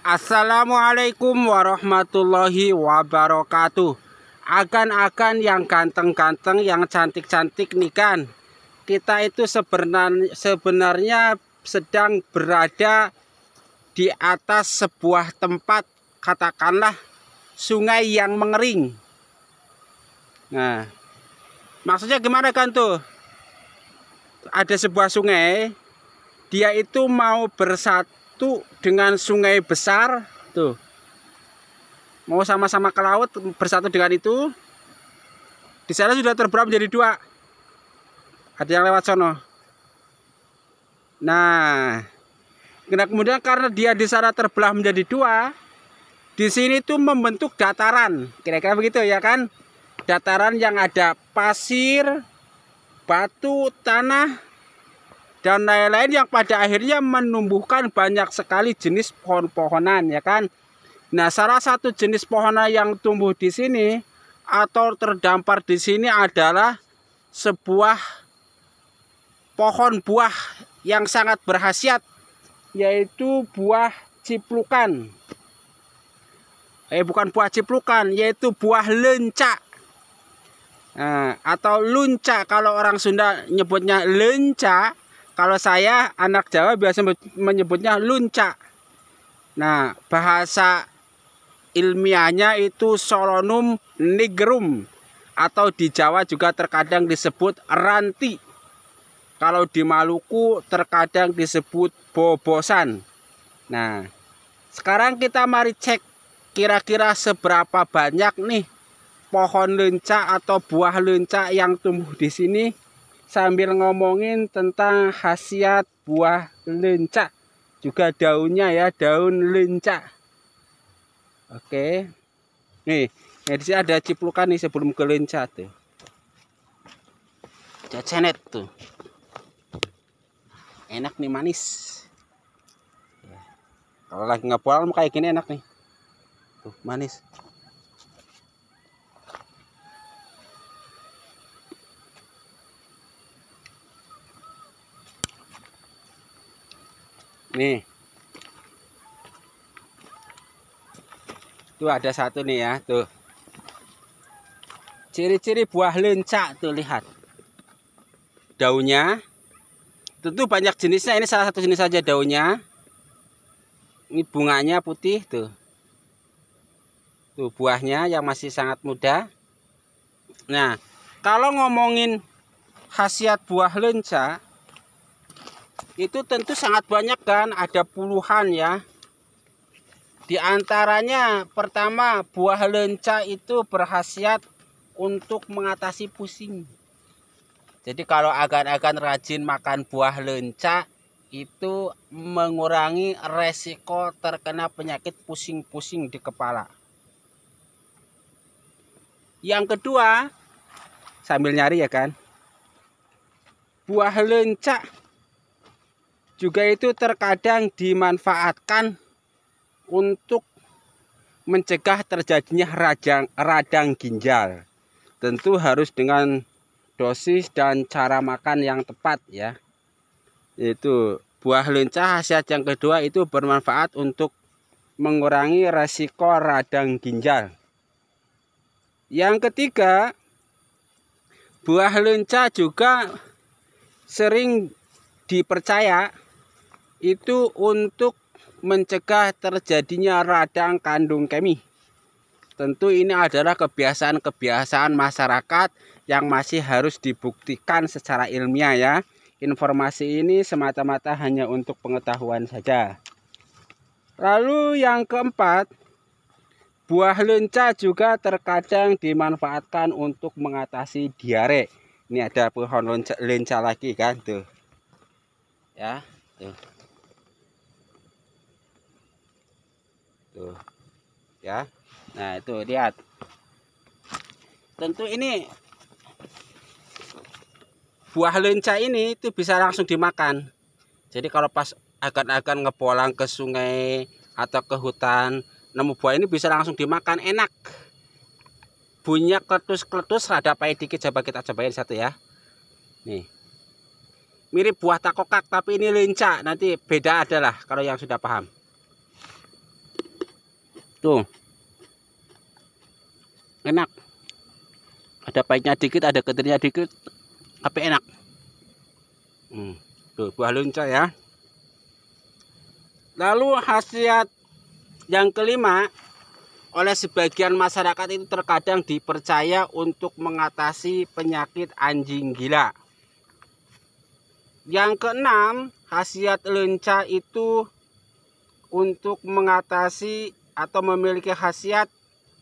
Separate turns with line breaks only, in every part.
Assalamualaikum warahmatullahi wabarakatuh. Akan-akan yang ganteng-ganteng, yang cantik-cantik nih kan. Kita itu sebenarnya, sedang berada di atas sebuah tempat, katakanlah sungai yang mengering. Nah, maksudnya gimana kan tuh? Ada sebuah sungai, dia itu mau bersatu satu dengan sungai besar tuh mau sama-sama ke laut bersatu dengan itu di sana sudah terbelah menjadi dua ada yang lewat sono nah Nah, kemudian karena dia di sana terbelah menjadi dua, di sini tuh membentuk dataran. Kira-kira begitu ya kan? Dataran yang ada pasir, batu, tanah, dan lain-lain yang pada akhirnya menumbuhkan banyak sekali jenis pohon-pohonan ya kan. Nah, salah satu jenis pohonan yang tumbuh di sini atau terdampar di sini adalah sebuah pohon buah yang sangat berhasiat yaitu buah ciplukan. Eh bukan buah ciplukan, yaitu buah lencak. Nah, atau lunca kalau orang Sunda nyebutnya lenca kalau saya anak Jawa biasa menyebutnya lunca. Nah, bahasa ilmiahnya itu Solonum nigrum atau di Jawa juga terkadang disebut ranti. Kalau di Maluku terkadang disebut bobosan. Nah, sekarang kita mari cek kira-kira seberapa banyak nih pohon lenca atau buah lenca yang tumbuh di sini sambil ngomongin tentang khasiat buah lenca juga daunnya ya daun lenca oke nih ya di sini ada ciplukan nih sebelum ke lenca tuh cacenet tuh enak nih manis kalau lagi ngepolan kayak gini enak nih tuh manis nih tuh ada satu nih ya tuh ciri-ciri buah lencak tuh lihat daunnya tentu banyak jenisnya ini salah satu jenis saja daunnya ini bunganya putih tuh tuh buahnya yang masih sangat muda nah kalau ngomongin khasiat buah lencak itu tentu sangat banyak kan ada puluhan ya di antaranya pertama buah lenca itu berhasiat untuk mengatasi pusing jadi kalau agan-agan rajin makan buah lenca itu mengurangi resiko terkena penyakit pusing-pusing di kepala. Yang kedua, sambil nyari ya kan. Buah lenca juga itu terkadang dimanfaatkan untuk mencegah terjadinya radang, radang ginjal. Tentu harus dengan dosis dan cara makan yang tepat ya. Itu buah lincah khasiat yang kedua itu bermanfaat untuk mengurangi resiko radang ginjal. Yang ketiga, buah lincah juga sering dipercaya itu untuk mencegah terjadinya radang kandung kemih. Tentu ini adalah kebiasaan-kebiasaan masyarakat yang masih harus dibuktikan secara ilmiah ya. Informasi ini semata-mata hanya untuk pengetahuan saja. Lalu yang keempat, buah lenca juga terkadang dimanfaatkan untuk mengatasi diare. Ini ada pohon lenca, lagi kan tuh. Ya, tuh. tuh ya nah itu lihat tentu ini buah lenca ini itu bisa langsung dimakan jadi kalau pas akan-akan ngepolang ke sungai atau ke hutan nemu buah ini bisa langsung dimakan enak bunyinya kletus-kletus rada pahit dikit coba kita cobain satu ya nih mirip buah takokak tapi ini lenca nanti beda adalah kalau yang sudah paham tuh enak ada pahitnya dikit ada ketirnya dikit tapi enak hmm. tuh buah lunca ya lalu khasiat yang kelima oleh sebagian masyarakat itu terkadang dipercaya untuk mengatasi penyakit anjing gila. Yang keenam, khasiat lenca itu untuk mengatasi atau memiliki khasiat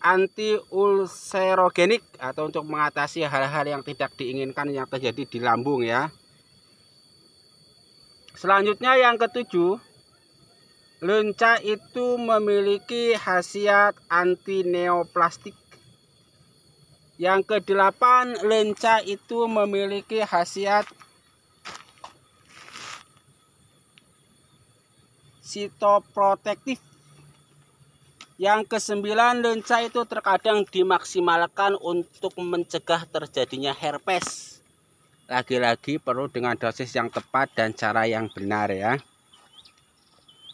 anti ulcerogenik atau untuk mengatasi hal-hal yang tidak diinginkan yang terjadi di lambung ya. Selanjutnya yang ketujuh, lenca itu memiliki khasiat anti neoplastik. Yang kedelapan, lenca itu memiliki khasiat sitoprotektif yang kesembilan, lenca itu terkadang dimaksimalkan untuk mencegah terjadinya herpes. Lagi-lagi perlu dengan dosis yang tepat dan cara yang benar ya.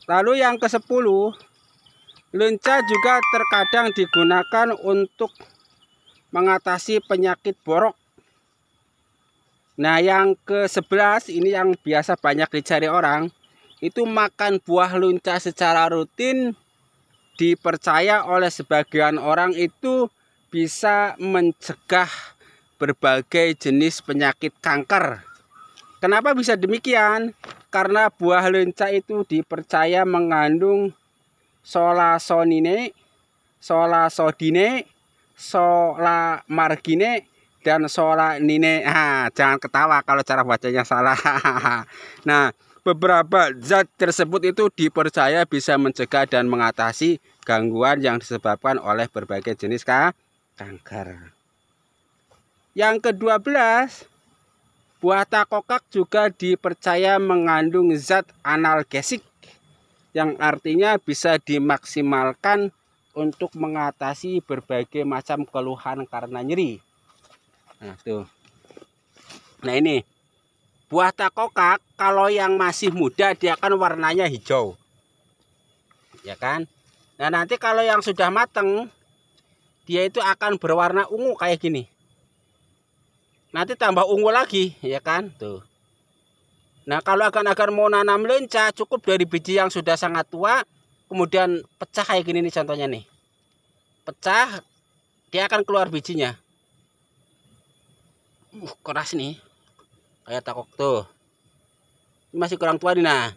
Lalu yang ke-10, lenca juga terkadang digunakan untuk mengatasi penyakit borok. Nah, yang ke-11 ini yang biasa banyak dicari orang, itu makan buah lenca secara rutin dipercaya oleh sebagian orang itu bisa mencegah berbagai jenis penyakit kanker. Kenapa bisa demikian? Karena buah lenca itu dipercaya mengandung solasonine, solasodine, solamargine, dan solanine. Ah, jangan ketawa kalau cara bacanya salah. nah, Beberapa zat tersebut itu dipercaya bisa mencegah dan mengatasi gangguan yang disebabkan oleh berbagai jenis kanker. Yang kedua belas, buah takokak juga dipercaya mengandung zat analgesik yang artinya bisa dimaksimalkan untuk mengatasi berbagai macam keluhan karena nyeri. Nah, tuh. Nah, ini Buah takokak kalau yang masih muda dia akan warnanya hijau. Ya kan? Nah, nanti kalau yang sudah mateng dia itu akan berwarna ungu kayak gini. Nanti tambah ungu lagi, ya kan? Tuh. Nah, kalau akan agar mau nanam lenca cukup dari biji yang sudah sangat tua, kemudian pecah kayak gini nih contohnya nih. Pecah dia akan keluar bijinya. Uh, keras nih kayak takok tuh ini masih kurang tua nih nah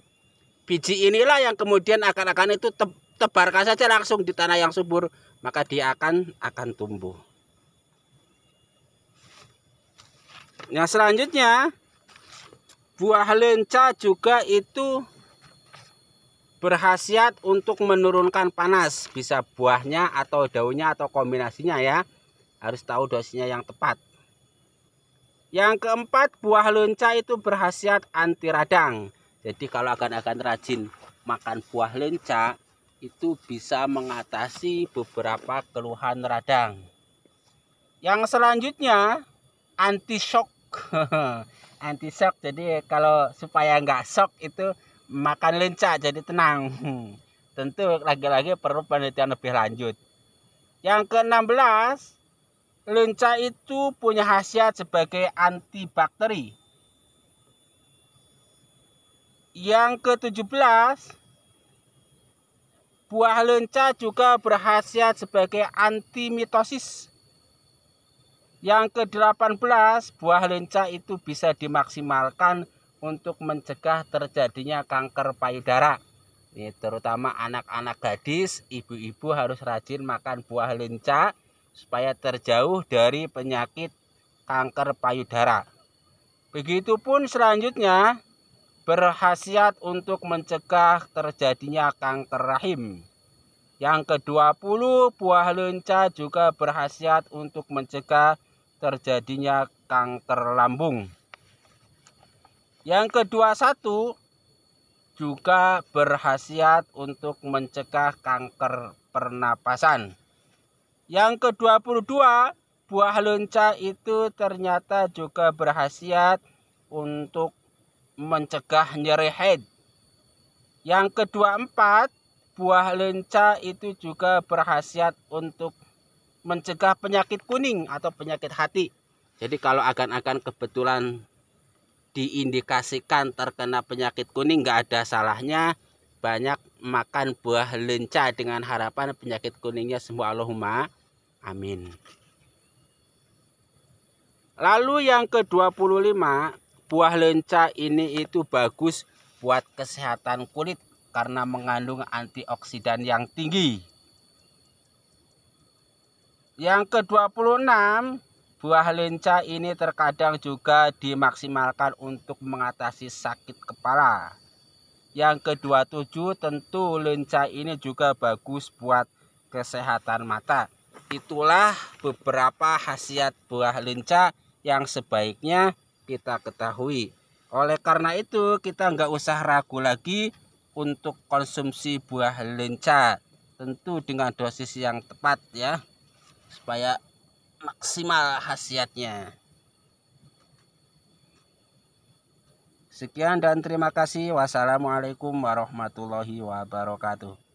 biji inilah yang kemudian akan-akan itu te tebarkan saja langsung di tanah yang subur maka dia akan akan tumbuh yang nah, selanjutnya buah lenca juga itu berhasiat untuk menurunkan panas bisa buahnya atau daunnya atau kombinasinya ya harus tahu dosisnya yang tepat yang keempat, buah lenca itu berhasiat anti radang. Jadi kalau akan-akan rajin makan buah lenca, itu bisa mengatasi beberapa keluhan radang. Yang selanjutnya, anti shock. anti shock. Jadi kalau supaya nggak shock itu makan lenca jadi tenang. Tentu lagi-lagi perlu penelitian lebih lanjut. Yang ke-16, lenca itu punya khasiat sebagai antibakteri. Yang ke-17, buah lenca juga berhasiat sebagai antimitosis. Yang ke-18, buah lenca itu bisa dimaksimalkan untuk mencegah terjadinya kanker payudara. Ini terutama anak-anak gadis, ibu-ibu harus rajin makan buah lenca supaya terjauh dari penyakit kanker payudara. Begitupun selanjutnya berhasiat untuk mencegah terjadinya kanker rahim. Yang ke-20, buah lenca juga berhasiat untuk mencegah terjadinya kanker lambung. Yang ke-21 juga berhasiat untuk mencegah kanker pernapasan. Yang ke-22, buah lonca itu ternyata juga berhasiat untuk mencegah nyeri head. Yang ke-24, buah lenca itu juga berhasiat untuk mencegah penyakit kuning atau penyakit hati. Jadi kalau akan-akan kebetulan diindikasikan terkena penyakit kuning nggak ada salahnya banyak makan buah lenca dengan harapan penyakit kuningnya semua Allahumma Amin. Lalu yang ke-25, buah lenca ini itu bagus buat kesehatan kulit karena mengandung antioksidan yang tinggi. Yang ke-26, buah lenca ini terkadang juga dimaksimalkan untuk mengatasi sakit kepala. Yang ke-27, tentu lenca ini juga bagus buat kesehatan mata. Itulah beberapa khasiat buah lenca yang sebaiknya kita ketahui. Oleh karena itu kita nggak usah ragu lagi untuk konsumsi buah lenca. Tentu dengan dosis yang tepat ya. Supaya maksimal khasiatnya. Sekian dan terima kasih. Wassalamualaikum warahmatullahi wabarakatuh.